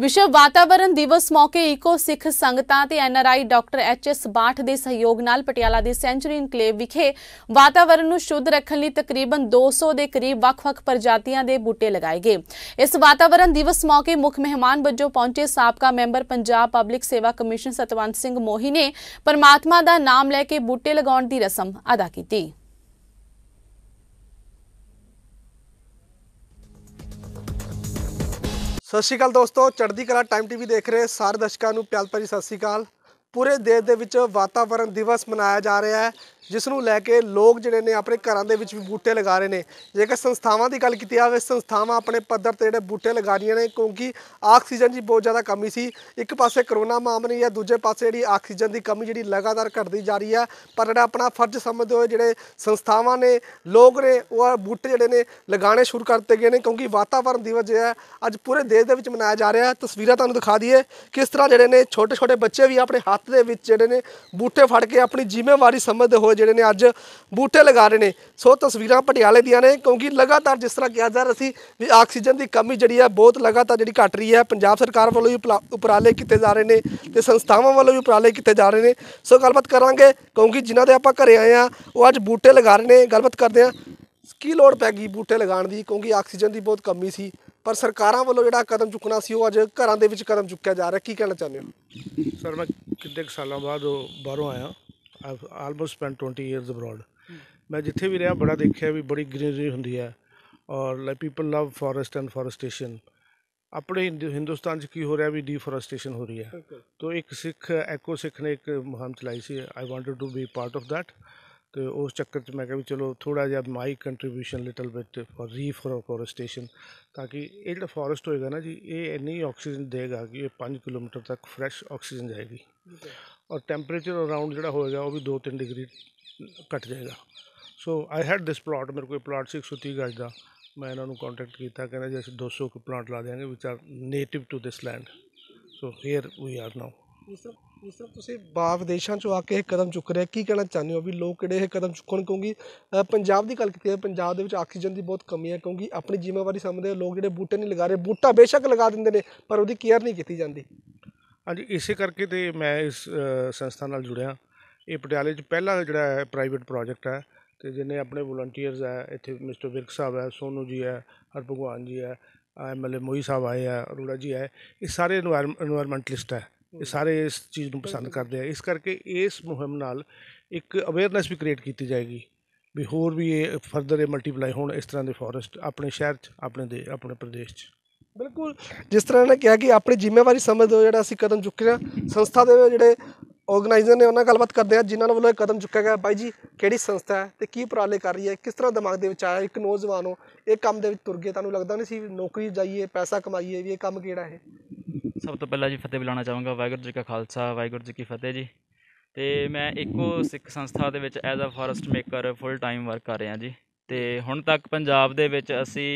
ਵਿਸ਼ਵ ਵਾਤਾਵਰਣ ਦਿਵਸ ਮੌਕੇ ਈਕੋ ਸਿੱਖ ਸੰਗਤਾਂ ਤੇ ਐਨਆਰਆਈ ਡਾਕਟਰ ਐਚਐਸ ਬਾਠ ਦੇ ਸਹਿਯੋਗ ਨਾਲ ਪਟਿਆਲਾ ਦੇ ਸੈਂਚਰੀ ਇਨਕਲੇਵ ਵਿਖੇ ਵਾਤਾਵਰਣ ਨੂੰ ਸ਼ੁੱਧ ਰੱਖਣ ਲਈ ਤਕਰੀਬਨ 200 ਦੇ ਕਰੀਬ ਵੱਖ-ਵੱਖ ਪ੍ਰਜਾਤੀਆਂ ਦੇ ਬੂਟੇ ਲਗਾਏ ਗਏ ਇਸ ਵਾਤਾਵਰਣ ਦਿਵਸ ਮੌਕੇ ਮੁੱਖ ਮਹਿਮਾਨ ਵਜੋਂ ਪਹੁੰਚੇ ਸਾਬਕਾ ਮੈਂਬਰ ਪੰਜਾਬ ਪਬਲਿਕ ਸੇਵਾ ਕਮਿਸ਼ਨ ਸਤਵੰਤ ਸਿੰਘ ਮੋਹੀ ਨੇ ਪਰਮਾਤਮਾ ਦਾ ਨਾਮ ਲੈ ਕੇ ਬੂਟੇ ਲਗਾਉਣ ਦੀ ਰਸਮ ਅਦਾ ਕੀਤੀ ਸਤਿ ਸ਼੍ਰੀ ਅਕਾਲ ਦੋਸਤੋ ਚੜ੍ਹਦੀ ਕਲਾ ਟਾਈਮ ਟੀਵੀ ਦੇਖ ਰਹੇ ਸਾਰੇ ਦਰਸ਼ਕਾਂ ਨੂੰ ਪਿਆਰ ਭਰੀ ਸਤਿ ਸ਼੍ਰੀ ਅਕਾਲ ਪੂਰੇ ਦੇਸ਼ ਦੇ ਵਿੱਚ ਵਾਤਾਵਰਣ ਦਿਵਸ ਮਨਾਇਆ ਜਾ ਰਿਹਾ ਹੈ ਜਿਸ ਨੂੰ ਲੈ ਕੇ ਲੋਕ ਜਿਹੜੇ ਨੇ ਆਪਣੇ ਘਰਾਂ ਦੇ ਵਿੱਚ ਵੀ ਬੂਟੇ ਲਗਾ ਰਹੇ ਨੇ ਜੇਕਰ ਸੰਸਥਾਵਾਂ ਦੀ ਗੱਲ ਕੀਤੀ ਜਾਵੇ ਸੰਸਥਾਵਾਂ ਆਪਣੇ ਪੱਧਰ ਤੇ ਜਿਹੜੇ ਬੂਟੇ ਲਗਾ ਰਹੀਆਂ ਨੇ ਕਿਉਂਕਿ ਆਕਸੀਜਨ ਦੀ ਬਹੁਤ ਜ਼ਿਆਦਾ ਕਮੀ ਸੀ ਇੱਕ ਪਾਸੇ ਕਰੋਨਾ ਮਾਮਲੇ ਹੈ ਦੂਜੇ ਪਾਸੇ ਜਿਹੜੀ ਆਕਸੀਜਨ ਦੀ ਕਮੀ ਜਿਹੜੀ ਲਗਾਤਾਰ ਘਟਦੀ ਜਾ ਰਹੀ ਹੈ ਪਰ ਜਿਹੜਾ ਆਪਣਾ ਫਰਜ਼ ਸਮਝਦੇ ਹੋਏ ਜਿਹੜੇ ਸੰਸਥਾਵਾਂ ਨੇ ਲੋਕ ਨੇ ਉਹ ਬੂਟੇ ਜਿਹੜੇ ਨੇ ਲਗਾਣੇ ਸ਼ੁਰੂ ਕਰ ਦਿੱਤੇ ਗਏ ਨੇ ਕਿਉਂਕਿ ਵਾਤਾਵਰਣ ਦਿਵਸ ਜਿਹੜਾ ਅੱਜ ਪੂਰੇ ਦੇਸ਼ ਦੇ ਵਿੱਚ ਮਨਾਇਆ ਜਾ ਰਿਹਾ ਹੈ ਤਸਵੀਰਾਂ ਤੁਹਾਨੂੰ ਦਿਖਾ ਦਈਏ ਕਿਸ ਤਰ੍ਹਾਂ ਜਿਹੜੇ ਨੇ ਛੋਟੇ ਛੋਟੇ ਬੱਚੇ ਵੀ ਆਪਣੇ ਹੱਥ ਦੇ ਵਿੱਚ ਜਿਹੜੇ ਨੇ ਬੂਟੇ ਫੜ ਕੇ ਆਪਣੀ ਜ਼ਿੰਮੇਵਾਰੀ ਸਮਝਦੇ ਹੋਏ ਜਿਹੜੇ ਨੇ ਅੱਜ ਬੂਟੇ ਲਗਾ ਰਹੇ ਨੇ ਸੋ ਤਸਵੀਰਾਂ ਪਟਿਆਲੇ ਦੀਆਂ ਨੇ ਕਿਉਂਕਿ ਲਗਾਤਾਰ ਜਿਸ ਤਰ੍ਹਾਂ ਕਿਹਾ ਜਾ ਰਿਹਾ ਸੀ ਵੀ ਆਕਸੀਜਨ ਦੀ ਕਮੀ ਜਿਹੜੀ ਹੈ ਬਹੁਤ ਲਗਾਤਾਰ ਜਿਹੜੀ ਘਟ ਰਹੀ ਹੈ ਪੰਜਾਬ ਸਰਕਾਰ ਵੱਲੋਂ ਵੀ ਉਪਰਾਲੇ ਕੀਤੇ ਜਾ ਰਹੇ ਨੇ ਤੇ ਸੰਸਥਾਵਾਂ ਵੱਲੋਂ ਵੀ ਉਪਰਾਲੇ ਕੀਤੇ ਜਾ ਰਹੇ ਨੇ ਸੋ ਗੱਲਬਾਤ ਕਰਾਂਗੇ ਕਿਉਂਕਿ ਜਿਨ੍ਹਾਂ ਦੇ ਆਪਾਂ ਘਰੇ ਆਏ ਆ ਉਹ ਅੱਜ ਬੂਟੇ ਲਗਾ ਰਹੇ ਨੇ ਗੱਲਬਾਤ ਕਰਦੇ ਆ ਕੀ ਲੋੜ ਪੈ ਗਈ ਬੂਟੇ ਲਗਾਉਣ ਦੀ ਕਿਉਂਕਿ ਆਕਸੀਜਨ ਦੀ ਬਹੁਤ ਕਮੀ ਸੀ ਪਰ ਸਰਕਾਰਾਂ ਵੱਲੋਂ ਜਿਹੜਾ ਕਦਮ ਚੁੱਕਣਾ ਸੀ ਉਹ ਅੱਜ ਘਰਾਂ ਦੇ ਵਿੱਚ ਕਦਮ ਚੁੱਕਿਆ ਜਾ ਰਿਹਾ ਕੀ ਕਹਿਣਾ ਚਾਹੁੰਦੇ ਹੋ ਸਰ ਮੈਂ ਕਿੰਨੇ ਸਾਲਾਂ ਬਾਅਦ ਉਹ ਬਾਹਰੋਂ ਆਇਆ ਆਲਮੋਸਟ ਸਪੈਂਡ 20 ਇਅਰਸ ਅਬਰਾਡ ਮੈਂ ਜਿੱਥੇ ਵੀ ਰਿਹਾ ਬੜਾ ਦੇਖਿਆ ਵੀ ਬੜੀ ਗ੍ਰੀਨਰੀ ਹੁੰਦੀ ਹੈ ਔਰ like people love forest and forestation ਆਪਣੇ ਹਿੰਦੁਸਤਾਨ 'ਚ ਕੀ ਹੋ ਰਿਹਾ ਵੀ ਡੀਫੋਰੈਸਟੇਸ਼ਨ ਹੋ ਰਹੀ ਹੈ ਤੋਂ ਇੱਕ ਸਿੱਖ ਐਕੋ ਸਿੱਖ ਨੇ ਇੱਕ ਮੁਹਿੰਮ ਚਲਾਈ ਸੀ I wanted to be part of that ਤੇ ਉਸ ਚੱਕਰ 'ਚ ਮੈਂ ਕਿਹਾ ਵੀ ਚਲੋ ਥੋੜਾ ਜਿਹਾ my contribution little bit for reforestation ਤਾਂ ਕਿ ਇਹ ਜਿਹੜਾ ਫੋਰੈਸਟ ਹੋਏਗਾ ਨਾ ਜੀ ਇਹ ਇੰਨੀ ਆਕਸੀਜਨ ਦੇਗਾ ਕਿ ਇਹ 5 ਕਿਲੋਮੀਟਰ ਤੱਕ ਫਰੈਸ਼ ਆਕਸੀਜਨ ਜਾਏਗੀ ਔਰ ਟੈਂਪਰੇਚਰ ਅਰਾਊਂਡ ਜਿਹੜਾ ਹੋਏਗਾ ਉਹ ਵੀ 2-3 ਡਿਗਰੀ ਘਟ ਜਾਏਗਾ ਸੋ ਆਈ ਹੈਡ ਦਿਸ ਪਲਾਟ ਮੇਰੇ ਕੋਲ ਪਲਾਟ 630 ਗਜ ਦਾ ਮੈਂ ਇਹਨਾਂ ਨੂੰ ਕੰਟੈਕਟ ਕੀਤਾ ਕਹਿੰਦਾ ਜੀ ਅਸੀਂ 200 ਕੁ ਪਲਾਟ ਲਾ ਦੇਾਂਗੇ which are native to this land so here we are now sir ਤੁਸੀਂ ਬਾਹਰ ਵਿਦੇਸ਼ਾਂ ਚੋਂ ਆ ਕੇ ਇਹ ਕਦਮ ਚੁੱਕ ਰਿਹਾ ਕੀ ਕਹਿਣਾ ਚਾਹੁੰਦੇ ਹੋ ਵੀ ਲੋਕ ਕਿਹੜੇ ਇਹ ਕਦਮ ਚੁੱਕਣ ਕਿਉਂਕਿ ਪੰਜਾਬ ਦੀ ਗੱਲ ਕੀਤੀ ਹੈ ਪੰਜਾਬ ਦੇ ਵਿੱਚ ਆਕਸੀਜਨ ਦੀ ਬਹੁਤ ਕਮੀ ਹੈ ਕਿਉਂਕਿ ਆਪਣੀ ਜ਼ਿੰਮੇਵਾਰੀ ਸਮਝਦੇ ਲੋਕ ਜਿਹੜੇ ਬੂਟੇ ਨਹੀਂ ਲਗਾ ਰਹੇ ਬੂਟਾ ਬੇਸ਼ੱਕ ਲਗਾ ਦਿੰਦੇ ਨੇ ਪਰ ਉਹਦੀ ਕੇਅਰ ਨਹੀਂ ਕੀਤੀ ਜਾਂਦੀ ਹਾਂਜੀ ਇਸੇ ਕਰਕੇ ਤੇ ਮੈਂ ਇਸ ਸੰਸਥਾ ਨਾਲ ਜੁੜਿਆ ਇਹ ਪਟਿਆਲੇ 'ਚ ਪਹਿਲਾ ਜਿਹੜਾ ਪ੍ਰਾਈਵੇਟ ਪ੍ਰੋਜੈਕਟ ਹੈ ਤੇ ਜਿੰਨੇ ਆਪਣੇ ਵਲੰਟੀਅਰਸ ਹੈ ਇੱਥੇ ਮਿਸਟਰ ਵਿਰਕ ਸਾਹਿਬ ਹੈ ਸੋਨੂ ਜੀ ਹੈ ਹਰ ਭਗਵਾਨ ਜੀ ਹੈ ਐਮਐਲਏ ਮੋਈ ਸਾਹਿਬ ਆਏ ਆ ਅਰੋੜਾ ਜੀ ਆਏ ਇਹ ਸਾਰੇ এনवायरमेंटਲਿਸਟ ਹੈ ਇਹ ਸਾਰੇ ਇਸ ਚੀਜ਼ ਨੂੰ ਪਸੰਦ ਕਰਦੇ ਆ ਇਸ ਕਰਕੇ ਇਸ ਮੁਹਿੰਮ ਨਾਲ ਇੱਕ ਅਵੇਅਰਨੈਸ ਵੀ ਕ੍ਰੀਏਟ ਕੀਤੀ ਜਾਏਗੀ ਵੀ ਹੋਰ ਵੀ ਇਹ ਫਰਦਰ ਇਹ ਮਲਟੀਪਲਾਈ ਹੋਣ ਇਸ ਤਰ੍ਹਾਂ ਦੇ ਫੋਰੈਸਟ ਆਪਣੇ ਸ਼ਹਿਰ 'ਚ ਆਪਣੇ ਦੇ ਆਪਣੇ ਪ੍ਰਦੇਸ਼ 'ਚ ਬਿਲਕੁਲ ਜਿਸ ਤਰ੍ਹਾਂ ਨੇ ਕਿਹਾ ਕਿ ਆਪਣੀ ਜ਼ਿੰਮੇਵਾਰੀ ਸਮਝਦੇ ਹੋ ਜਿਹੜਾ ਅਸੀਂ ਕਦਮ ਚੁੱਕੇ ਆ ਸੰਸਥਾ ਦੇ ਜਿਹੜੇ ਆਰਗੇਨਾਈਜ਼ਰ ਨੇ ਉਹਨਾਂ ਗੱਲਬਾਤ ਕਰਦੇ ਆ ਜਿਨ੍ਹਾਂ ਵੱਲੋਂ ਇਹ ਕਦਮ ਚੁੱਕਿਆ ਗਿਆ ਬਾਈ ਜੀ ਕਿਹੜੀ ਸੰਸਥਾ ਹੈ ਤੇ ਕੀ ਉਪਰਾਲੇ ਕਰ ਰਹੀ ਹੈ ਕਿਸ ਤਰ੍ਹਾਂ ਦਿਮਾਗ ਦੇ ਵਿੱਚ ਆਇਆ ਇੱਕ ਨੌਜਵਾਨ ਹੋ ਇਹ ਕੰਮ ਦੇ ਵਿੱਚ ਤੁਰ ਗਏ ਤੁਹਾਨੂੰ ਲੱਗਦਾ ਨਹੀਂ ਸੀ ਨੌਕਰੀ ਜਾਈਏ ਪੈਸਾ ਕਮਾਈਏ ਵੀ ਇਹ ਕੰਮ ਕਿਹੜਾ ਹੈ ਸਭ ਤੋਂ ਪਹਿਲਾਂ ਜੀ ਫਤਿਹ ਬੁਲਾਉਣਾ ਚਾਹਾਂਗਾ ਵਾਹਿਗੁਰੂ ਜੀ ਕਾ ਖਾਲਸਾ ਵਾਹਿਗੁਰੂ ਜੀ ਕੀ ਫਤਿਹ ਜੀ ਤੇ ਮੈਂ ਇੱਕੋ ਸਿੱਖ ਸੰਸਥਾ ਦੇ ਵਿੱਚ as a forest maker full time work ਕਰ ਰਿਹਾ ਜੀ ਤੇ ਹੁਣ ਤੱਕ ਪੰਜਾਬ ਦੇ ਵਿੱਚ ਅਸੀਂ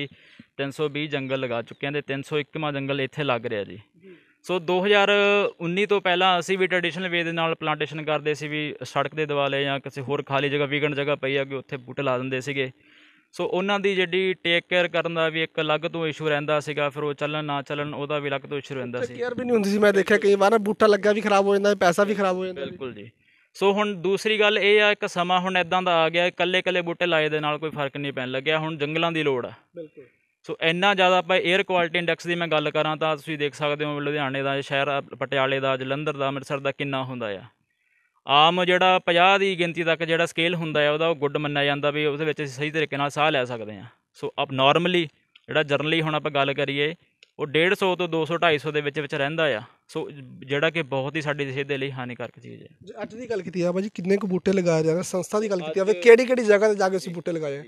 320 ਜੰਗਲ ਲਗਾ ਚੁੱਕੇ ਹਾਂ ਤੇ 301ਵਾਂ ਜੰਗਲ ਇੱਥੇ ਲੱਗ ਰਿਹਾ ਜੀ ਸੋ 2019 ਤੋਂ ਪਹਿਲਾਂ ਅਸੀਂ ਵੀ ਟ੍ਰੈਡੀਸ਼ਨਲ ਵੇ ਦੇ ਨਾਲ ਪਲਾਂਟੇਸ਼ਨ ਕਰਦੇ ਸੀ ਵੀ ਸੜਕ ਦੇ ਦਿਵਾਲੇ ਜਾਂ ਕਿਸੇ ਹੋਰ ਖਾਲੀ ਜਗ੍ਹਾ ਵੀਗਨ ਜਗ੍ਹਾ ਪਈ ਆ ਕਿ ਉੱਥੇ ਬੂਟੇ ਲਾ ਦਿੰਦੇ ਸੀਗੇ ਸੋ ਉਹਨਾਂ ਦੀ ਜਿਹੜੀ ਟੇਕ ਕੇਅਰ ਕਰਨ ਦਾ ਵੀ ਇੱਕ ਅਲੱਗ ਤੋਂ ਇਸ਼ੂ ਰਹਿੰਦਾ ਸੀਗਾ ਫਿਰ ਉਹ ਚੱਲਣ ਨਾ ਚੱਲਣ ਉਹਦਾ ਵੀ ਅਲੱਗ ਤੋਂ ਇਸ਼ੂ ਰਹਿੰਦਾ ਸੀ ਕੇਅਰ ਵੀ ਨਹੀਂ ਹੁੰਦੀ ਸੀ ਮੈਂ ਦੇਖਿਆ ਕਈ ਵਾਰ ਬੂਟਾ ਲੱਗਾ ਵੀ ਖਰਾਬ ਹੋ ਜਾਂਦਾ ਪੈਸਾ ਵੀ ਖਰਾਬ ਹੋ ਜਾਂਦਾ ਬਿਲਕੁਲ ਜੀ ਸੋ ਹੁਣ ਦੂਸਰੀ ਗੱਲ ਇਹ ਆ ਇੱਕ ਸਮਾਂ ਹੁਣ ਇਦਾਂ ਦਾ ਆ ਗਿਆ ਕੱਲੇ ਕੱਲੇ ਬੂਟੇ ਲਾਏ ਦੇ ਨਾਲ ਕੋਈ ਫਰਕ ਨਹੀਂ ਪੈਣ ਲੱਗਿਆ ਹੁਣ ਜੰਗਲਾਂ ਦੀ ਲੋੜ ਆ ਬਿਲਕੁਲ ਸੋ ਇੰਨਾ ਜ਼ਿਆਦਾ ਆਪਾਂ 에ਅਰ ਕੁਆਲਿਟੀ ਇੰਡੈਕਸ ਦੀ ਮੈਂ ਗੱਲ ਕਰਾਂ ਤਾਂ ਤੁਸੀਂ ਦੇਖ ਸਕਦੇ ਹੋ ਲੁਧਿਆਣੇ ਦਾ ਸ਼ਹਿਰ ਪਟਿਆਲੇ ਦਾ ਜਲੰਧਰ ਦਾ ਅੰਮ੍ਰਿਤਸਰ ਦਾ ਕਿੰਨਾ ਹੁੰਦਾ ਆ ਆਮ ਜਿਹੜਾ 50 ਦੀ ਗਿਣਤੀ ਤੱਕ ਜਿਹੜਾ ਸਕੇਲ ਹੁੰਦਾ ਹੈ ਉਹਦਾ ਉਹ ਗੁੱਡ ਮੰਨਿਆ ਜਾਂਦਾ ਵੀ ਉਹਦੇ ਵਿੱਚ ਅਸੀਂ ਸਹੀ ਤਰੀਕੇ ਨਾਲ ਸਾਹ ਲੈ ਸਕਦੇ ਹਾਂ ਸੋ ਅਬ ਨਾਰਮਲੀ ਜਿਹੜਾ ਜਰਨਲੀ ਹੁਣ ਆਪਾਂ ਗੱਲ ਕਰੀਏ ਉਹ 150 ਤੋਂ 200 250 ਦੇ ਵਿੱਚ ਵਿੱਚ ਰਹਿੰਦਾ ਆ ਸੋ ਜਿਹੜਾ ਕਿ ਬਹੁਤ ਹੀ ਸਾਡੀ ਸਿਹਤ ਦੇ ਲਈ ਹਾਨੀਕਾਰਕ ਚੀਜ਼ ਹੈ ਅੱਜ ਦੀ ਗੱਲ ਕੀਤੀ ਆ ਭਾਜੀ ਕਿੰਨੇ ਕੁ ਬੂਟੇ ਲਗਾਏ ਜਾ ਰਹੇ ਸੰਸਥਾ ਦੀ ਗੱਲ ਕੀਤੀ ਵੀ ਕਿਹੜੀ ਕਿਹੜੀ ਜਗ੍ਹਾ ਤੇ ਜਾ ਕੇ ਅਸੀਂ ਬੂਟੇ ਲਗਾਏ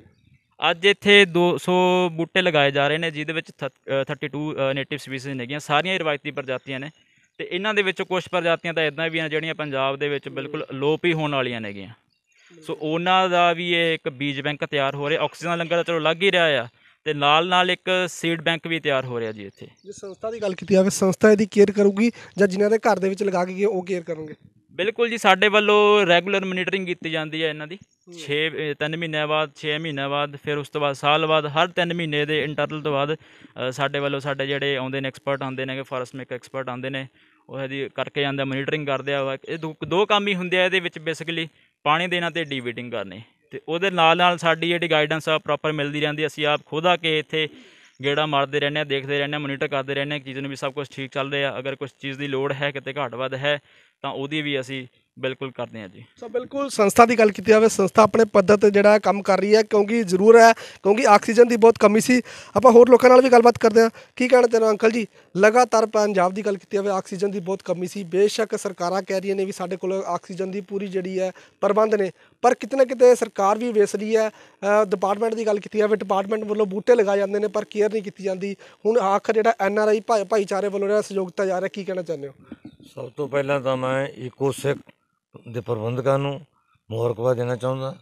ਅੱਜ ਇੱਥੇ 200 ਬੂਟੇ ਲਗਾਏ ਜਾ ਰਹੇ ਨੇ ਜਿਹਦੇ ਵਿੱਚ 32 ਨੇਟਿਵ ਸਪੀਸੀਜ਼ ਨੇਗੀਆਂ ਸਾਰੀਆਂ ਰਵਾਇਤੀ ਪ੍ਰਜਾਤੀਆਂ ਨੇ ਤੇ ਇਹਨਾਂ ਦੇ ਵਿੱਚ ਕੁਝ ਪ੍ਰਜਾਤੀਆਂ ਤਾਂ ਇਦਾਂ ਵੀ ਆ ਜਿਹੜੀਆਂ ਪੰਜਾਬ ਦੇ ਵਿੱਚ ਬਿਲਕੁਲ ਲੋਪ ਹੀ ਹੋਣ ਵਾਲੀਆਂ ਨੇਗੀਆਂ ਸੋ ਉਹਨਾਂ ਦਾ ਵੀ ਇਹ ਇੱਕ ਬੀਜ ਬੈਂਕ ਤਿਆਰ ਹੋ ਰਿਹਾ ਆਕਸੀਜਨ ਲੰਗਰ ਤਾਂ ਚਲੋ ਲੱਗ ਹੀ ਰਿਹਾ ਆ ਤੇ ਨਾਲ ਨਾਲ ਇੱਕ ਸੀਡ ਬੈਂਕ ਵੀ ਤਿਆਰ ਹੋ ਰਿਹਾ ਜੀ ਇੱਥੇ ਜੇ ਸੰਸਥਾ ਦੀ ਗੱਲ ਕੀਤੀ ਜਾਵੇ ਸੰਸਥਾ ਇਹਦੀ ਕੇਅਰ ਕਰੂਗੀ ਜਾਂ ਜਿਨ੍ਹਾਂ ਦੇ ਘਰ ਦੇ ਵਿੱਚ ਲਗਾ ਕੇ ਉਹ ਕੇਅਰ ਕਰਨਗੇ ਬਿਲਕੁਲ ਜੀ ਸਾਡੇ ਵੱਲੋਂ ਰੈਗੂਲਰ ਮੋਨੀਟਰਿੰਗ ਕੀਤੀ ਜਾਂਦੀ ਹੈ ਇਹਨਾਂ ਦੀ 6 3 ਮਹੀਨੇ ਬਾਅਦ 6 ਮਹੀਨੇ ਬਾਅਦ ਫਿਰ ਉਸ ਤੋਂ ਬਾਅਦ ਸਾਲ ਬਾਅਦ ਹਰ 3 ਮਹੀਨੇ ਦੇ ਇੰਟਰਵਲ ਤੋਂ ਬਾਅਦ ਸਾਡੇ ਵੱਲੋਂ ਸਾਡੇ ਜਿਹੜੇ ਆਉਂਦੇ ਨੇ ਐਕਸਪਰਟ ਆਉਂਦੇ ਨੇ ਕਿ ਫਾਰੈਸਟ ਮੇਕ ਐਕਸਪਰਟ ਆਉਂਦੇ ਨੇ ਉਹ ਇਹਦੀ ਕਰਕੇ ਜਾਂਦਾ ਮੋਨੀਟਰਿੰਗ ਕਰਦੇ ਆ ਇਹ ਦੋ ਕੰਮ ਹੀ ਹੁੰਦੇ ਆ ਇਹਦੇ ਵਿੱਚ ਬੇਸਿਕਲੀ ਪਾਣੀ ਦੇਣਾ ਤੇ ਡੀਵੀਟਿੰਗ ਕਰਨੀ ਤੇ ਉਹਦੇ ਨਾਲ ਨਾਲ ਸਾਡੀ ਜਿਹੜੀ ਗਾਈਡੈਂਸ ਆ ਪ੍ਰੋਪਰ ਮਿਲਦੀ ਰਹਿੰਦੀ ਅਸੀਂ ਆਪ ਖੁਦ ਆ ਕੇ ਇੱਥੇ ਗੇੜਾ ਮਾਰਦੇ ਰਹਿੰਦੇ ਆ ਦੇਖਦੇ ਰਹਿੰਦੇ ਆ ਮੋਨੀਟਰ ਕਰਦੇ ਰਹਿੰਦੇ ਆ ਕਿ ਚੀਜ਼ ਨੂੰ ਵੀ ਸਭ ਕੁਝ ਠੀਕ ਚੱਲ ਰਿਹਾ ਅਗਰ ਕੁਝ ਚੀਜ਼ ਦੀ ਲੋੜ ਹੈ ਕਿਤੇ ਘਾਟ ਵੱਧ ਹੈ ਤਾਂ ਉਹਦੀ ਵੀ ਅਸੀਂ ਬਿਲਕੁਲ ਕਰਦੇ ਆ ਜੀ ਸੋ ਬਿਲਕੁਲ ਸੰਸਥਾ ਦੀ ਗੱਲ ਕੀਤੀ ਜਾਵੇ ਸੰਸਥਾ ਆਪਣੇ ਪੱਧਰ ਤੇ ਜਿਹੜਾ ਕੰਮ ਕਰ ਰਹੀ ਹੈ ਕਿਉਂਕਿ ਜ਼ਰੂਰ ਹੈ ਕਿਉਂਕਿ ਆਕਸੀਜਨ ਦੀ ਬਹੁਤ ਕਮੀ ਸੀ ਆਪਾਂ ਹੋਰ ਲੋਕਾਂ ਨਾਲ ਵੀ ਗੱਲਬਾਤ ਕਰਦੇ ਆ ਕੀ ਕਹਿਣਾ ਤੇਰਾ ਅੰਕਲ ਜੀ ਲਗਾਤਾਰ ਪੰਜਾਬ ਦੀ ਗੱਲ ਕੀਤੀ ਜਾਵੇ ਆਕਸੀਜਨ ਦੀ ਬਹੁਤ ਕਮੀ ਸੀ ਬੇਸ਼ੱਕ ਸਰਕਾਰਾਂ ਕਹਿ ਰਹੀਆਂ ਨੇ ਵੀ ਸਾਡੇ ਕੋਲ ਆਕਸੀਜਨ ਦੀ ਪੂਰੀ ਜਿਹੜੀ ਹੈ ਪ੍ਰਬੰਧ ਨੇ ਪਰ ਕਿਤੇ ਨਾ ਕਿਤੇ ਸਰਕਾਰ ਵੀ ਵੇਸ ਰਹੀ ਹੈ ਡਿਪਾਰਟਮੈਂਟ ਦੀ ਗੱਲ ਕੀਤੀ ਜਾਵੇ ਡਿਪਾਰਟਮੈਂਟ ਵੱਲੋਂ ਬੂਟੇ ਲਗਾਏ ਜਾਂਦੇ ਨੇ ਪਰ ਕੇਅਰ ਨਹੀਂ ਕੀਤੀ ਜਾਂਦੀ ਹੁਣ ਆਖਰ ਜਿਹੜਾ ਐਨ ਆਰ ਆਈ ਭਾਈਚਾਰੇ ਵੱਲੋਂ ਜਿਹੜਾ ਸਹਿਯੋਗਤਾ ਜਾ ਰਿਹਾ ਕੀ ਕਹਿਣਾ ਚਾਹੁੰਦੇ ਹੋ ਸਭ ਤੋਂ ਪਹਿਲਾਂ ਤਾਂ ਮੈਂ ਇਕੋਸੈਕ ਦੇ ਪ੍ਰਬੰਧਕਾਂ ਨੂੰ ਮੁਬਾਰਕਬਾਦ ਦੇਣਾ ਚਾਹੁੰਦਾ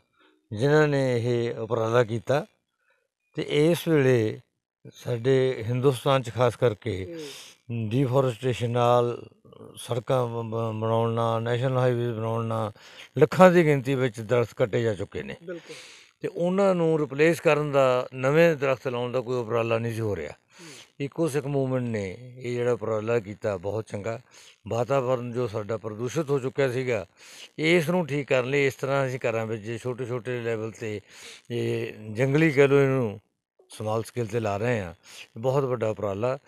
ਜਿਨ੍ਹਾਂ ਨੇ ਇਹ ਉਪਰਾਲਾ ਕੀਤਾ ਤੇ ਇਸ ਵੇਲੇ ਸਾਡੇ ਹਿੰਦੁਸਤਾਨ 'ਚ ਖਾਸ ਕਰਕੇ ਡੀਫੋਰੈਸਟੇਸ਼ਨ ਨਾਲ ਸੜਕਾਂ ਬਣਾਉਣਾ ਨੈਸ਼ਨਲ ਹਾਈਵੇਜ਼ ਬਣਾਉਣਾ ਲੱਖਾਂ ਦੀ ਗਿਣਤੀ ਵਿੱਚ ਦਰਖਤ ਕੱਟੇ ਜਾ ਚੁੱਕੇ ਨੇ ਤੇ ਉਹਨਾਂ ਨੂੰ ਰਿਪਲੇਸ ਕਰਨ ਦਾ ਨਵੇਂ ਦਰਖਤ ਲਾਉਣ ਦਾ ਕੋਈ ਉਪਰਾਲਾ ਨਹੀਂ ਸੀ ਹੋ ਰਿਹਾ ਇਕੋ ਸਿੱਖ ਮੂਵਮੈਂਟ ਨੇ ਇਹ ਜਿਹੜਾ ਉਪਰਾਲਾ ਕੀਤਾ ਬਹੁਤ ਚੰਗਾ ਵਾਤਾਵਰਨ ਜੋ ਸਾਡਾ ਪ੍ਰਦੂਸ਼ਿਤ ਹੋ ਚੁੱਕਿਆ ਸੀਗਾ ਇਸ ਨੂੰ ਠੀਕ ਕਰਨ ਲਈ ਇਸ ਤਰ੍ਹਾਂ ਅਸੀਂ ਘਰਾਂ ਵਿੱਚ ਛੋਟੇ ਛੋਟੇ ਲੈਵਲ ਤੇ ਇਹ ਜੰਗਲੀ ਕਹਿ ਲੋ ਇਹਨੂੰ ਸਮਾਲ ਸਕੇਲ ਤੇ ਲਾ ਰਹੇ ਆ ਬਹੁਤ ਵੱਡਾ ਉਪਰਾਲਾ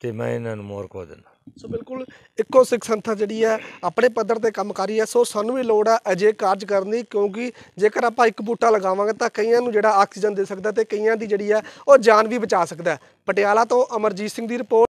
ਤੇ ਮੈਂ ਇਹਨਾਂ ਨੂੰ ਮੋਰ ਕੋ ਦਿੰਦਾ ਸੋ ਬਿਲਕੁਲ ਇੱਕੋ ਸਿੱਖ ਸੰਸਥਾ ਜਿਹੜੀ ਹੈ ਆਪਣੇ ਪੱਧਰ ਤੇ ਕੰਮ ਕਰੀ ਹੈ ਸੋ ਸਾਨੂੰ ਵੀ ਲੋੜ ਹੈ ਅਜੇ ਕਾਰਜ ਕਰਨ ਦੀ ਕਿਉਂਕਿ ਜੇਕਰ ਆਪਾਂ ਇੱਕ ਬੂਟਾ ਲਗਾਵਾਂਗੇ ਤਾਂ ਕਈਆਂ ਨੂੰ ਜਿਹੜਾ ਆਕਸੀਜਨ ਦੇ ਸਕਦਾ ਤੇ ਕਈਆਂ ਦੀ ਜਿਹੜੀ ਹੈ ਉਹ ਜਾਨ ਵੀ ਬਚਾ ਸਕਦਾ ਪਟਿਆਲਾ ਤੋਂ ਅਮਰਜੀਤ ਸਿੰਘ ਦੀ ਰਿਪੋਰਟ